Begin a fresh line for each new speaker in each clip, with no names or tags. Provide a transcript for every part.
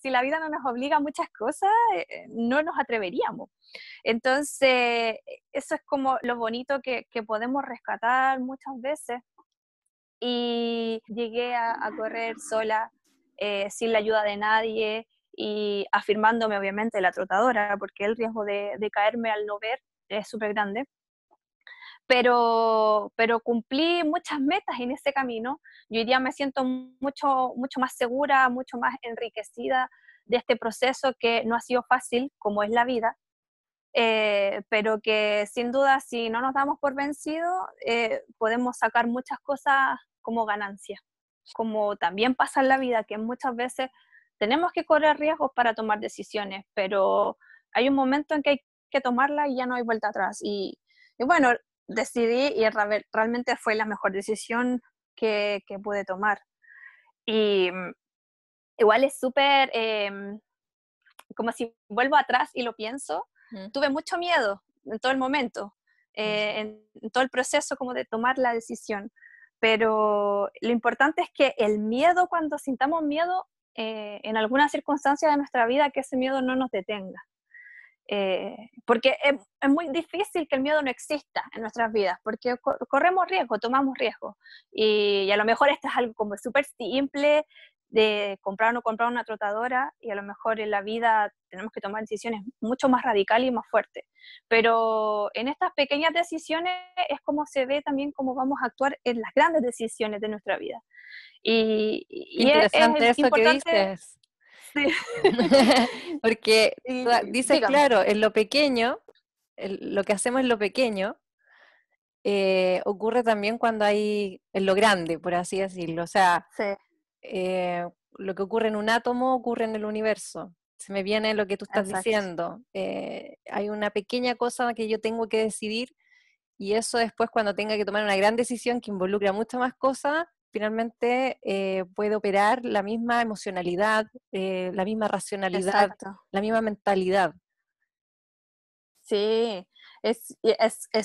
si la vida no nos obliga a muchas cosas, eh, eh, no nos atreveríamos. Entonces, eso es como lo bonito que, podemos rescatar muchas veces. Y llegué a, correr sola, eh, sin la ayuda de nadie y afirmándome obviamente la trotadora, porque el riesgo de, de caerme al no ver es súper grande pero, pero cumplí muchas metas en ese camino. Yo hoy día me siento mucho, mucho más segura, mucho más enriquecida de este proceso que no ha sido fácil, como es la vida, eh, pero que sin duda si no nos damos por vencido, eh, podemos sacar muchas cosas como ganancias. como también pasa en la vida, que muchas veces tenemos que correr riesgos para tomar decisiones, pero hay un momento en que hay que tomarla y ya no hay vuelta atrás. Y, y bueno, decidí y realmente fue la mejor decisión que, pude tomar. Y mm, igual es súper, em, como si vuelvo atrás y lo pienso, tuve mucho miedo en todo el momento, eh, en, todo el proceso como de tomar la decisión. Pero lo importante es que el miedo, cuando sintamos miedo eh, en alguna circunstancia de nuestra vida, que ese miedo no nos detenga. Eh, porque es, muy difícil que el miedo no exista en nuestras vidas, porque corremos riesgo, tomamos riesgo. Y, a lo mejor esto es algo como súper simple de comprar o no comprar una trotadora y a lo mejor en la vida tenemos que tomar decisiones mucho más radicales y más fuertes. Pero en estas pequeñas decisiones es como se ve también cómo vamos a actuar en las grandes decisiones de nuestra vida.
Y, es, eso que dices. Porque dice, claro, en lo pequeño, lo que hacemos en lo pequeño, eh, ocurre también cuando hay, en lo grande, por así decirlo. O sea, eh, lo que ocurre en un átomo ocurre en el universo. Se me viene lo que tú estás diciendo. Eh, hay una pequeña cosa que yo tengo que decidir y eso después cuando tenga que tomar una gran decisión que involucra muchas más cosas, finalmente eh, puede operar la misma emocionalidad, eh, la misma racionalidad, la misma mentalidad. Sí,
es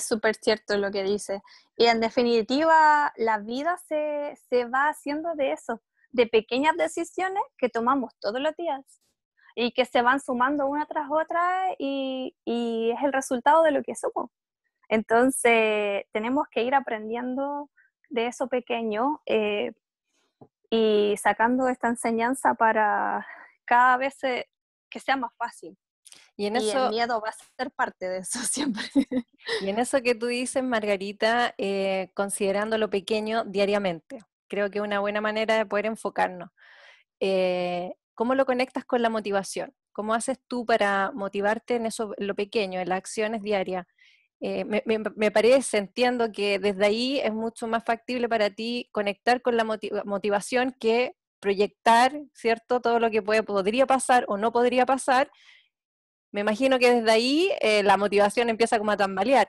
súper es, cierto lo que dice. Y en definitiva, la vida se, va haciendo de eso, de pequeñas decisiones que tomamos todos los días y que se van sumando una tras otra y, y es el resultado de lo que somos. Entonces, tenemos que ir aprendiendo de eso pequeño eh, y sacando esta enseñanza para cada vez eh, que sea más fácil.
Y, en eso, el miedo
va a ser parte de eso siempre.
Y en eso que tú dices, Margarita, eh, considerando lo pequeño diariamente, creo que es una buena manera de poder enfocarnos. ¿Cómo lo conectas con la motivación? ¿Cómo haces tú para motivarte en eso, lo pequeño, en las acciones diarias? Eh, me, parece, entiendo que desde ahí es mucho más factible para ti conectar con la motivación que proyectar, ¿cierto? Todo lo que puede, podría pasar o no podría pasar. Me imagino que desde ahí eh, la motivación empieza como a tambalear,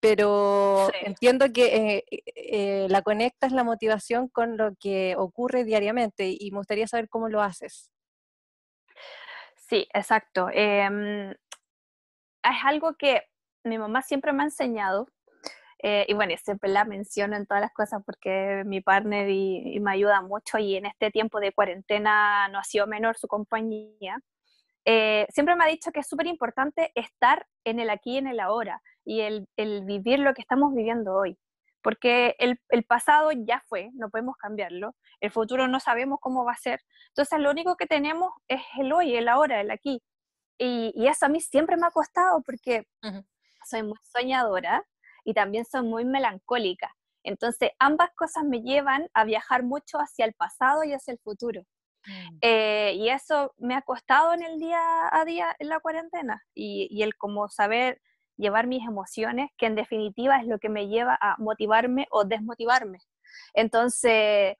pero entiendo que eh, eh, la conectas la motivación con lo que ocurre diariamente y me gustaría saber cómo lo haces.
Sí, exacto. Em, es algo que mi mamá siempre me ha enseñado, eh, y bueno, siempre la menciono en todas las cosas porque mi partner y, me ayuda mucho y en este tiempo de cuarentena no ha sido menor su compañía. Eh, siempre me ha dicho que es súper importante estar en el aquí y en el ahora y el, vivir lo que estamos viviendo hoy. Porque el, pasado ya fue, no podemos cambiarlo, el futuro no sabemos cómo va a ser. Entonces lo único que tenemos es el hoy, el ahora, el aquí. Y, eso a mí siempre me ha costado porque soy muy soñadora y también soy muy melancólica. Entonces, ambas cosas me llevan a viajar mucho hacia el pasado y hacia el futuro. Mm. Eh, y eso me ha costado en el día a día, en la cuarentena, y, el como saber llevar mis emociones, que en definitiva es lo que me lleva a motivarme o desmotivarme. Entonces,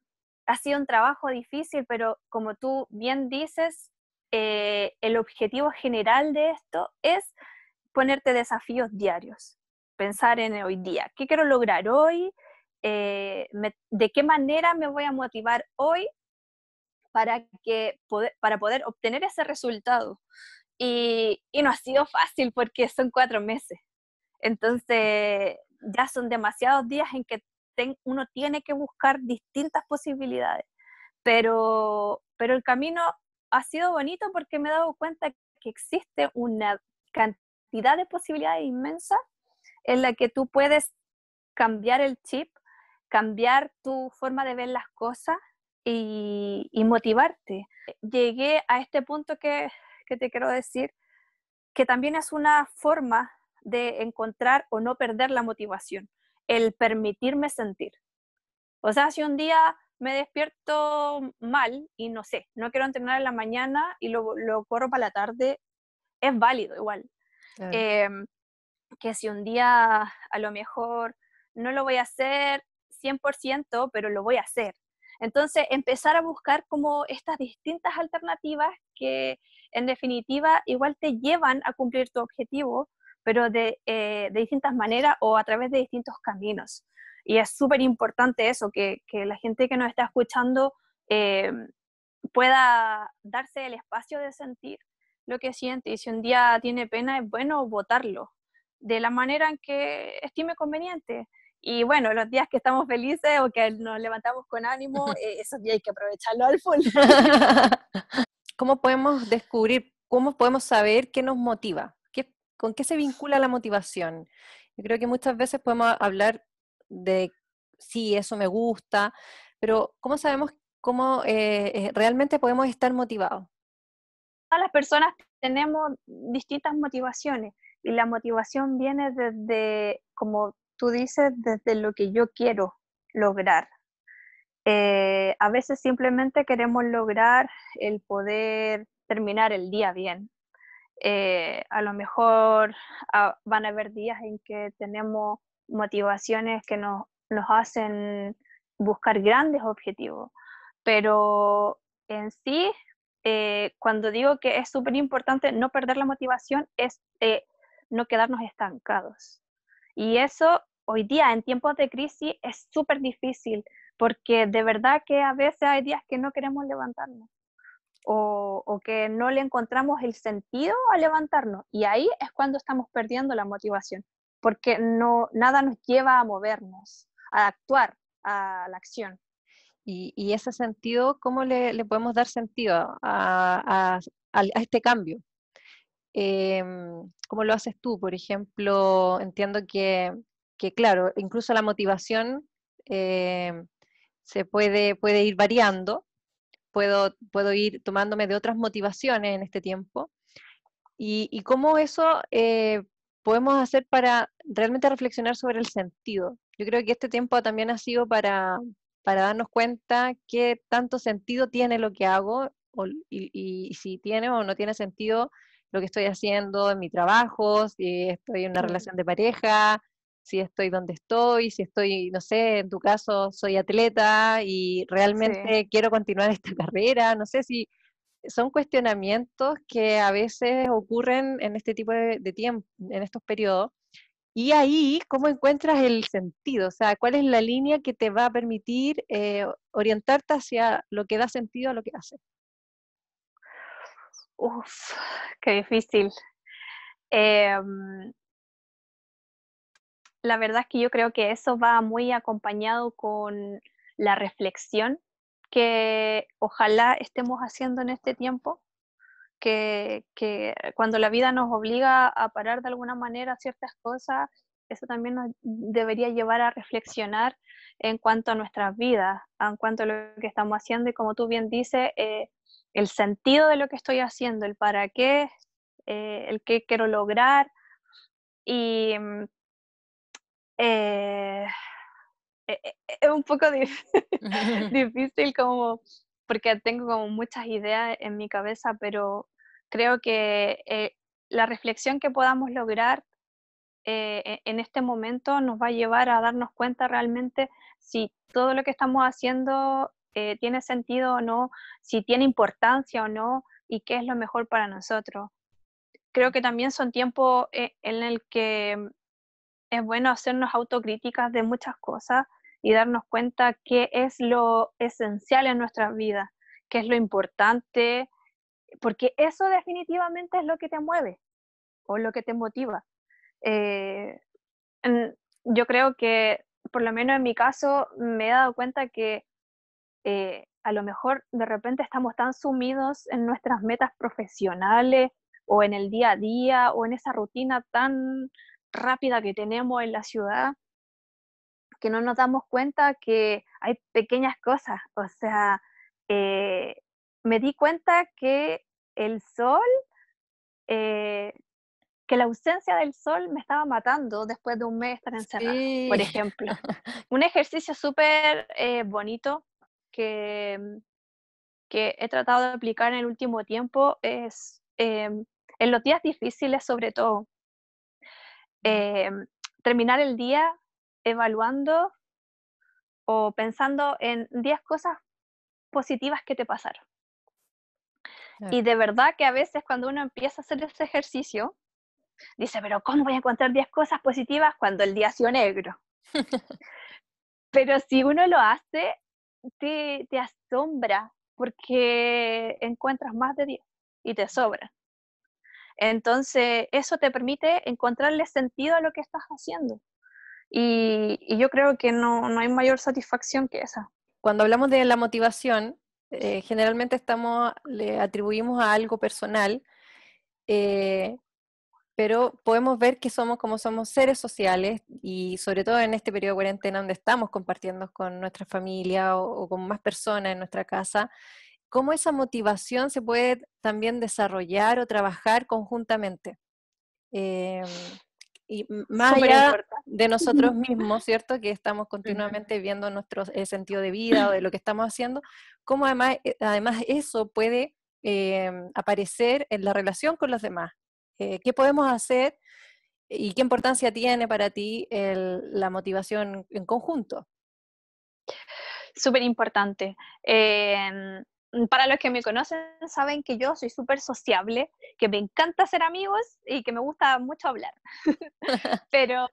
ha sido un trabajo difícil, pero como tú bien dices, eh, el objetivo general de esto es ponerte desafíos diarios, pensar en hoy día, qué quiero lograr hoy, eh, de qué manera me voy a motivar hoy para, que, poder, para poder obtener ese resultado. Y, y no ha sido fácil porque son cuatro meses. Entonces, ya son demasiados días en que uno tiene que buscar distintas posibilidades. Pero, pero el camino ha sido bonito porque me he dado cuenta que existe una cantidad cantidad de posibilidades inmensa en la que tú puedes cambiar el chip, cambiar tu forma de ver las cosas y, motivarte. Llegué a este punto que, que te quiero decir, que también es una forma de encontrar o no perder la motivación, el permitirme sentir. O sea, si un día me despierto mal y no sé, no quiero entrenar en la mañana y lo corro para la tarde, es válido igual.
Em,
que si un día a lo mejor no lo voy a hacer 100%, pero lo voy a hacer. Entonces, empezar a buscar como estas distintas alternativas que en definitiva igual te llevan a cumplir tu objetivo, pero de, eh, distintas maneras o a través de distintos caminos. Y es súper importante eso, que, la gente que nos está escuchando em, pueda darse el espacio de sentir lo que siente y si un día tiene pena es bueno votarlo de la manera en que estime conveniente. Y bueno, los días que estamos felices o que nos levantamos con ánimo, eh, esos días hay que aprovecharlo al full.
¿Cómo podemos descubrir, cómo podemos saber qué nos motiva? ¿Qué, ¿Con qué se vincula la motivación? Yo creo que muchas veces podemos hablar de, sí, eso me gusta, pero ¿cómo sabemos cómo eh, eh, realmente podemos estar motivados?
las personas tenemos distintas motivaciones y la motivación viene desde, como tú dices, desde lo que yo quiero lograr. Eh, a veces simplemente queremos lograr el poder terminar el día bien. Eh, a lo mejor ah, van a haber días en que tenemos motivaciones que nos, nos hacen buscar grandes objetivos, pero en sí eh, cuando digo que es súper importante no perder la motivación, es eh, no quedarnos estancados. Y eso hoy día, en tiempos de crisis, es súper difícil, porque de verdad que a veces hay días que no queremos levantarnos. O, o, que no le encontramos el sentido a levantarnos. Y ahí es cuando estamos perdiendo la motivación, porque no, nada nos lleva a movernos, a actuar, a la acción.
Y, ese sentido, ¿cómo le, podemos dar sentido a, este cambio? Em, ¿Cómo lo haces tú? Por ejemplo, entiendo que, claro, incluso la motivación em, se puede, puede ir variando, puedo, puedo ir tomándome de otras motivaciones en este tiempo. Y, cómo eso eh, podemos hacer para realmente reflexionar sobre el sentido. Yo creo que este tiempo también ha sido para, para darnos cuenta qué tanto sentido tiene lo que hago y, si tiene o no tiene sentido lo que estoy haciendo en mi trabajo, si estoy en una relación de pareja, si estoy donde estoy, si estoy, no sé, en tu caso soy atleta y realmente quiero continuar esta carrera, no sé si son cuestionamientos que a veces ocurren en este tipo de tiempo, en estos periodos, y ahí, ¿cómo encuentras el sentido? O sea, ¿cuál es la línea que te va a permitir eh, orientarte hacia lo que da sentido a lo que haces? Uf, qué difícil. Em,
la verdad es que yo creo que eso va muy acompañado con la reflexión que ojalá estemos haciendo en este tiempo, que, cuando la vida nos obliga a parar de alguna manera ciertas cosas, eso también nos debería llevar a reflexionar en cuanto a nuestras vidas, en cuanto a lo que estamos haciendo y como tú bien dices, eh, el sentido de lo que estoy haciendo, el para qué, eh, el qué quiero lograr y mm, eh, e, e, e, es un poco difícil como porque tengo como muchas ideas en mi cabeza, pero creo que eh, la reflexión que podamos lograr eh, e-, en este momento nos va a llevar a darnos cuenta realmente si todo lo que estamos haciendo eh, tiene sentido o no, si tiene importancia o no y qué es lo mejor para nosotros. Creo que también son tiempos en el que es bueno hacernos autocríticas de muchas cosas y darnos cuenta qué es lo esencial en nuestra vida, qué es lo importante, porque eso definitivamente es lo que te mueve o lo que te motiva. Eh, yo creo que, por lo menos en mi caso, me he dado cuenta que eh, a lo mejor de repente estamos tan sumidos en nuestras metas profesionales o en el día a día o en esa rutina tan rápida que tenemos en la ciudad que no nos damos cuenta que hay pequeñas cosas. O sea, eh, me di cuenta que el sol, eh, que la ausencia del sol me estaba matando después de un mes estar por ejemplo. un ejercicio súper eh, bonito que, que he tratado de aplicar en el último tiempo es en los días difíciles sobre todo. terminar el día evaluando o pensando en 10 cosas positivas que te pasaron. Y de verdad que a veces cuando uno empieza a hacer ese ejercicio, dice, pero ¿cómo voy a encontrar 10 cosas positivas cuando el día ha sido negro? pero si uno lo hace, te, te asombra porque encuentras más de 10 y te sobra. Entonces, eso te permite encontrarle sentido a lo que
estás haciendo. Y, yo creo que no, no, hay mayor satisfacción que esa. Cuando hablamos de la motivación, eh, generalmente estamos, le atribuimos a algo personal, eh, pero podemos ver que somos como somos seres sociales y sobre todo en este periodo de cuarentena donde estamos compartiendo con nuestra familia o, o con más personas en nuestra casa, cómo esa motivación se puede también desarrollar o trabajar conjuntamente. Eh, y más allá de nosotros mismos, ¿cierto? Que estamos continuamente viendo nuestro eh, sentido de vida o de lo que estamos haciendo, cómo además, eh, además eso puede eh, aparecer en la relación con los demás. ¿Qué podemos hacer y qué importancia tiene para ti la motivación en conjunto?
Súper importante. Em, Mm, para los que me conocen saben que yo soy súper sociable, que me encanta ser amigos y que me gusta mucho hablar. Pero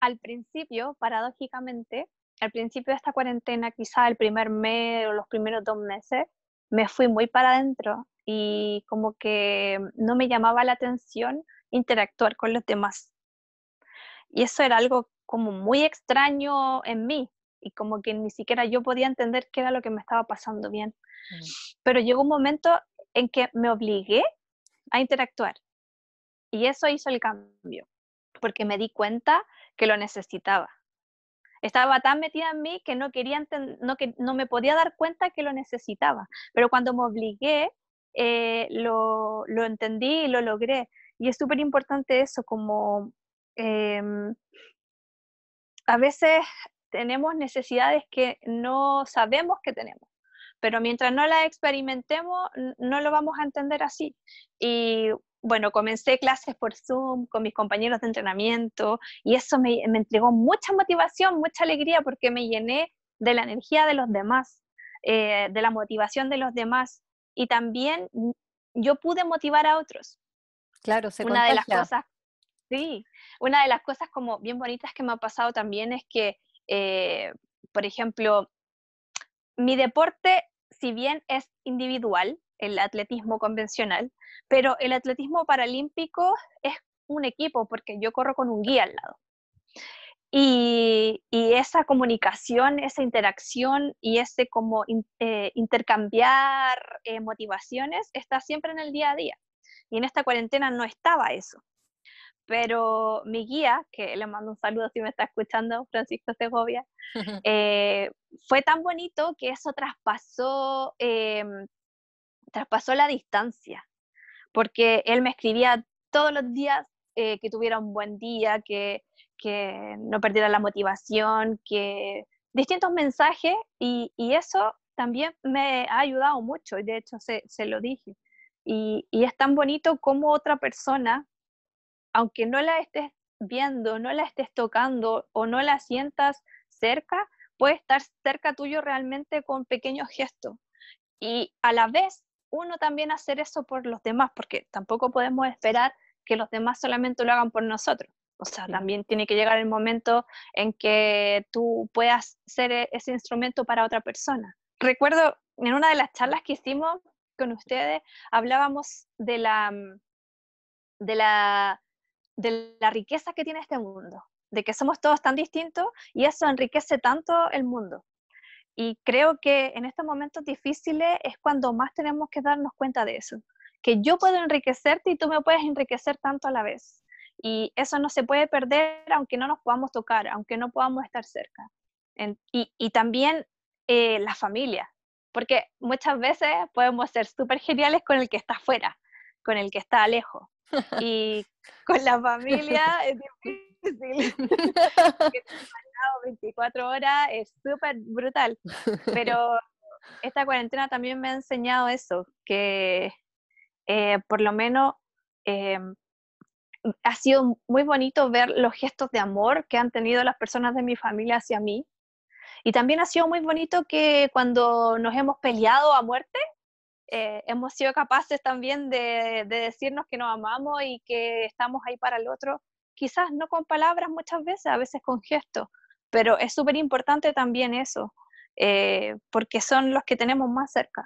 al principio, paradójicamente, al principio de esta cuarentena, quizá el primer mes o los primeros dos meses, me fui muy para adentro y como que no me llamaba la atención interactuar con los demás. Y eso era algo como muy extraño en mí, y como que ni siquiera yo podía entender qué era lo que me estaba pasando bien. Mm. Pero llegó un momento en que me obligué a interactuar y eso hizo el cambio, porque me di cuenta que lo necesitaba. Estaba tan metida en mí que no, quería no, que no me podía dar cuenta que lo necesitaba, pero cuando me obligué, eh, lo, lo entendí y lo logré. Y es súper importante eso, como em, a veces tenemos necesidades que no sabemos que tenemos, pero mientras no las experimentemos, no lo vamos a entender así. Y bueno, comencé clases por Zoom con mis compañeros de entrenamiento y eso me, entregó mucha motivación, mucha alegría porque me llené de la energía de los demás, eh, de la motivación de los demás y también yo pude motivar a otros.
Claro, se una de las cosas,
sí, una de las cosas como bien bonitas que me ha pasado también es que eh, por ejemplo, mi deporte, si bien es individual, el atletismo convencional, pero el atletismo paralímpico es un equipo porque yo corro con un guía al lado. Y, esa comunicación, esa interacción y ese como eh, intercambiar eh, motivaciones está siempre en el día a día. Y en esta cuarentena no estaba eso pero mi guía, que le mando un saludo si me está escuchando, Francisco Segovia, eh, fue tan bonito que eso traspasó, em, traspasó la distancia, porque él me escribía todos los días eh, que tuviera un buen día, que, que, no perdiera la motivación, que distintos mensajes y, y, eso también me ha ayudado mucho y de hecho se, se lo dije. Y, y es tan bonito como otra persona aunque no la estés viendo, no la estés tocando o no la sientas cerca, puede estar cerca tuyo realmente con pequeños gestos. Y a la vez, uno también hacer eso por los demás, porque tampoco podemos esperar que los demás solamente lo hagan por nosotros. O sea, también tiene que llegar el momento en que tú puedas ser e-, ese instrumento para otra persona. Recuerdo en una de las charlas que hicimos con ustedes, hablábamos de la, mm, de la de la riqueza que tiene este mundo, de que somos todos tan distintos y eso enriquece tanto el mundo. Y creo que en estos momentos difíciles es cuando más tenemos que darnos cuenta de eso, que yo puedo enriquecerte y tú me puedes enriquecer tanto a la vez. Y eso no se puede perder aunque no nos podamos tocar, aunque no podamos estar cerca. y, también eh, la familia, porque muchas veces podemos ser súper geniales con el que está afuera, con el que está lejos, y con la familia es
difícil. 24
horas es súper brutal. Pero esta cuarentena también me ha enseñado eso, que eh, por lo menos eh, ha sido muy bonito ver los gestos de amor que han tenido las personas de mi familia hacia mí. Y también ha sido muy bonito que cuando nos hemos peleado a muerte, eh, hemos sido capaces también de, decirnos que nos amamos y que estamos ahí para el otro, quizás no con palabras muchas veces, a veces con gestos, pero es súper importante también eso, eh,
porque son los que tenemos más cerca.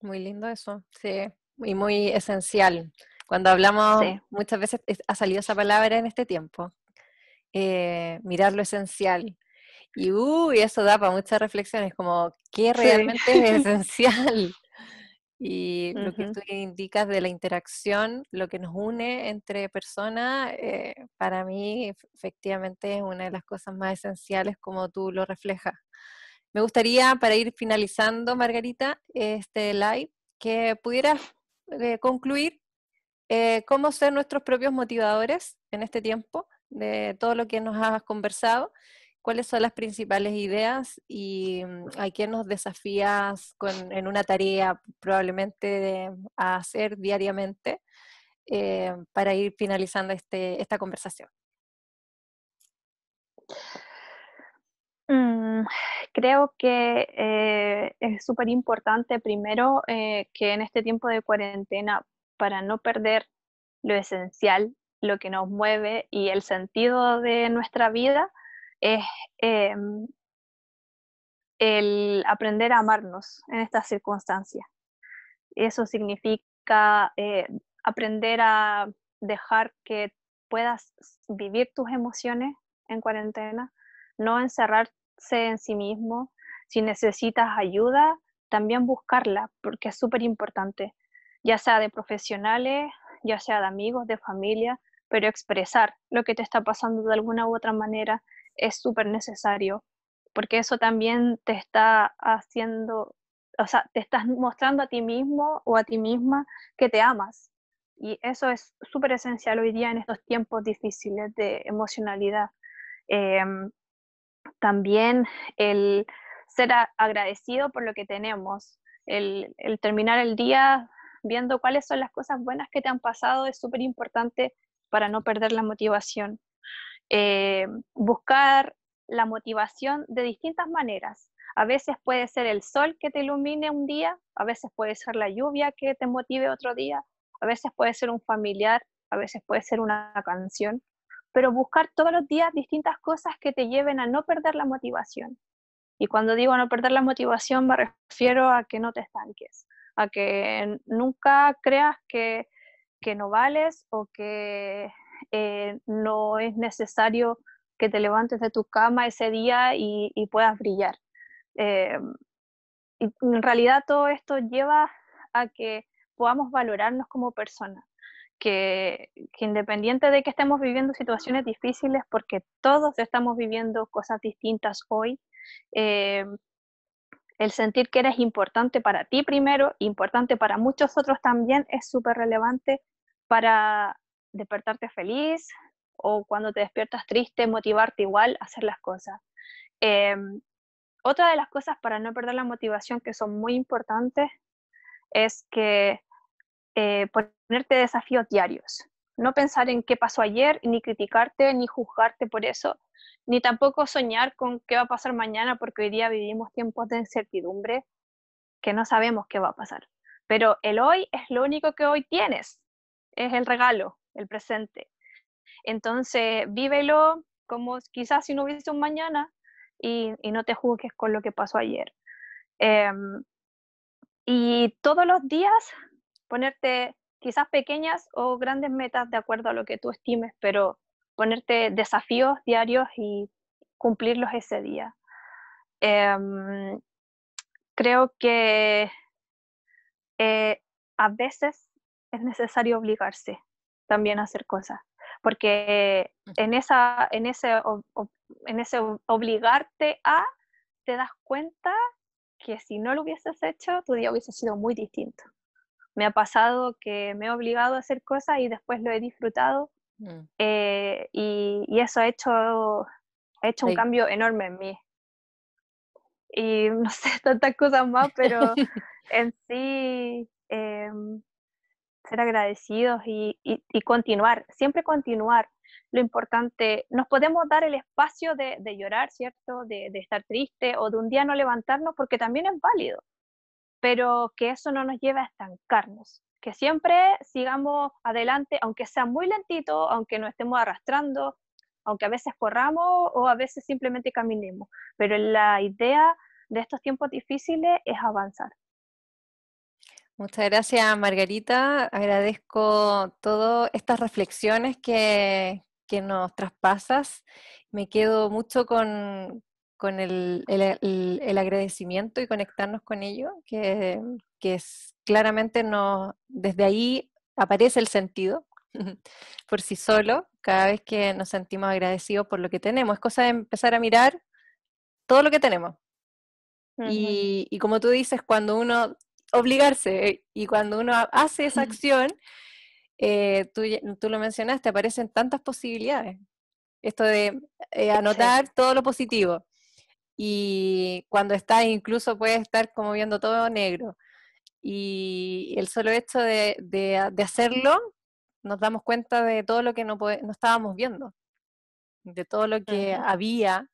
Muy lindo eso, sí, y muy esencial. Cuando hablamos, muchas veces ha salido esa palabra en este tiempo, eh, mirar lo esencial, y eso da para muchas reflexiones, como qué realmente es esencial. Y lo que tú indicas de la interacción, lo que nos une entre personas, eh, para mí efectivamente es una de las cosas más esenciales como tú lo reflejas. Me gustaría, para ir finalizando, Margarita, este live, que pudieras eh, concluir eh, cómo ser nuestros propios motivadores en este tiempo de todo lo que nos has conversado cuáles son las principales ideas y mm, a quién nos desafías en una tarea probablemente a hacer diariamente eh, para ir finalizando este, esta conversación.
Mm, creo que eh, es súper importante primero eh, que en este tiempo de cuarentena, para no perder lo esencial, lo que nos mueve y el sentido de nuestra vida, es em, el aprender a amarnos en estas circunstancias. Eso significa eh, aprender a dejar que puedas vivir tus emociones en cuarentena, no encerrarse en sí mismo. Si necesitas ayuda, también buscarla, porque es súper importante, ya sea de profesionales, ya sea de amigos, de familia, pero expresar lo que te está pasando de alguna u otra manera es súper necesario, porque eso también te está haciendo, o sea, te estás mostrando a ti mismo o a ti misma que te amas. Y eso es súper esencial hoy día en estos tiempos difíciles de emocionalidad. Em, también el ser agradecido por lo que tenemos, el terminar el día viendo cuáles son las cosas buenas que te han pasado es súper importante para no perder la motivación. Eh, buscar la motivación de distintas maneras. A veces puede ser el sol que te ilumine un día, a veces puede ser la lluvia que te motive otro día, a veces puede ser un familiar, a veces puede ser una canción, pero buscar todos los días distintas cosas que te lleven a no perder la motivación. Y cuando digo no perder la motivación me refiero a que no te estanques, a que nunca creas que, que no vales o que eh, no es necesario que te levantes de tu cama ese día y, puedas brillar. Eh, en realidad todo esto lleva a que podamos valorarnos como personas, que, independiente de que estemos viviendo situaciones difíciles, porque todos estamos viviendo cosas distintas hoy, eh, el sentir que eres importante para ti primero, importante para muchos otros también, es súper relevante para, despertarte feliz o cuando te despiertas triste, motivarte igual a hacer las cosas. Em, otra de las cosas para no perder la motivación que son muy importantes es que eh, ponerte desafíos diarios. No pensar en qué pasó ayer, ni criticarte, ni juzgarte por eso, ni tampoco soñar con qué va a pasar mañana, porque hoy día vivimos tiempos de incertidumbre que no sabemos qué va a pasar. Pero el hoy es lo único que hoy tienes, es el regalo el presente. Entonces, vívelo como quizás si no hubiese un mañana y, no te juzgues con lo que pasó ayer. Em, y todos los días ponerte quizás pequeñas o grandes metas de acuerdo a lo que tú estimes, pero ponerte desafíos diarios y cumplirlos ese día. Em, creo que eh, a veces es necesario obligarse también hacer cosas, porque en, esa, en, ese, en ese obligarte a, te das cuenta que si no lo hubieses hecho, tu día hubiese sido muy distinto. Me ha pasado que me he obligado a hacer cosas y después lo he disfrutado mm. eh, y, eso ha hecho, ha hecho un cambio enorme en mí. Y no sé, tantas cosas más, pero en sí em, ser agradecidos y, continuar, siempre continuar. Lo importante, nos podemos dar el espacio de, llorar, ¿cierto? De, de, estar triste o de un día no levantarnos porque también es válido, pero que eso no nos lleve a estancarnos, que siempre sigamos adelante, aunque sea muy lentito, aunque nos estemos arrastrando, aunque a veces corramos o a veces simplemente caminemos, pero la idea de estos tiempos difíciles es avanzar.
Muchas gracias, Margarita. Agradezco todas estas reflexiones que, nos traspasas. Me quedo mucho con, el, agradecimiento y conectarnos con ello, que, es, claramente nos, desde ahí aparece el sentido por sí solo, cada vez que nos sentimos agradecidos por lo que tenemos. Es cosa de empezar a mirar todo lo que tenemos. y, y como tú dices, cuando uno obligarse. Y cuando uno hace esa acción, eh, tú, lo mencionaste, aparecen tantas posibilidades. Esto de eh, anotar todo lo positivo. Y cuando estás, incluso puedes estar como viendo todo negro. Y el solo hecho de, ah, hacerlo, nos damos cuenta de todo lo que no, no estábamos viendo, de todo lo que había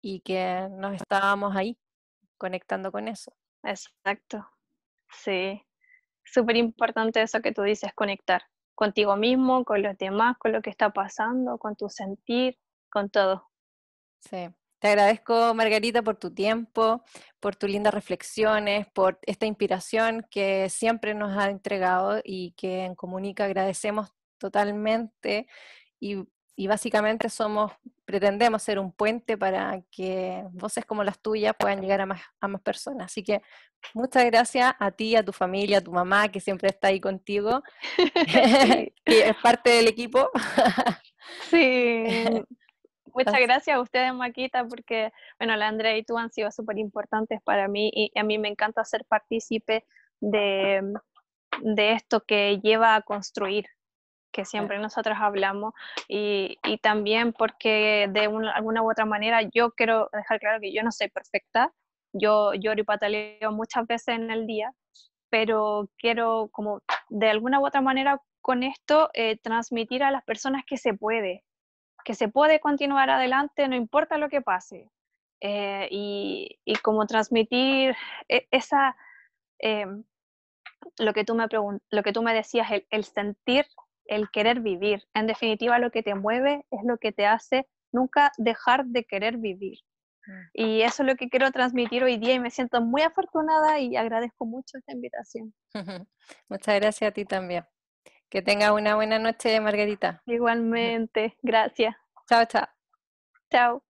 y que nos estábamos ahí conectando con eso. Exacto. Sí, súper importante eso que tú dices,
conectar contigo mismo, con los demás, con lo que está pasando, con tu sentir, con
todo. Sí. Te agradezco, Margarita, por tu tiempo, por tus lindas reflexiones, por esta inspiración que siempre nos ha entregado y que en Comunica agradecemos totalmente. Y y básicamente somos, pretendemos ser un puente para que voces como las tuyas puedan llegar a más, a más personas. Así que muchas gracias a ti, a tu familia, a tu mamá que siempre está ahí contigo, que es parte del equipo. sí. Muchas gracias
a ustedes, Maquita, porque, bueno, la Andrea y tú han sido súper importantes para mí y a mí me encanta ser partícipe de esto que lleva a construir, que siempre nosotros hablamos y, y también porque de alguna u otra manera yo quiero dejar claro que yo no soy perfecta, yo lloro y muchas veces en el día, pero quiero como de alguna u otra manera con esto eh, transmitir a las personas que se puede, que se puede continuar adelante no importa lo que pase eh, y, y, como transmitir e, esa... Em, lo que tú me, lo que tú me decías, el sentir el querer vivir. En definitiva, lo que te mueve es lo que te hace
nunca dejar de querer vivir.
Y eso es lo que quiero transmitir hoy día y me siento muy afortunada y agradezco mucho esta invitación.
Muchas gracias a ti también. Que tengas una buena noche, Margarita. Igualmente, gracias. Chao, chao. Chao.